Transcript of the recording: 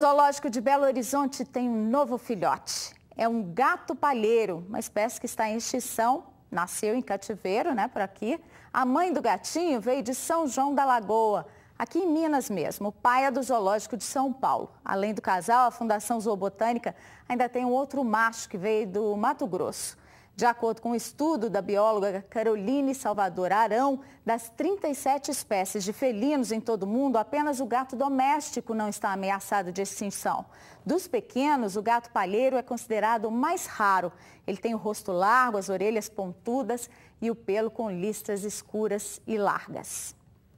O zoológico de Belo Horizonte tem um novo filhote. É um gato palheiro, uma espécie que está em extinção, nasceu em cativeiro, né, por aqui. A mãe do gatinho veio de São João da Lagoa, aqui em Minas mesmo. O pai é do zoológico de São Paulo. Além do casal, a Fundação Zoobotânica ainda tem um outro macho que veio do Mato Grosso. De acordo com um estudo da bióloga Caroline Salvador Arão, das 37 espécies de felinos em todo o mundo, apenas o gato doméstico não está ameaçado de extinção. Dos pequenos, o gato palheiro é considerado o mais raro. Ele tem o rosto largo, as orelhas pontudas e o pelo com listas escuras e largas.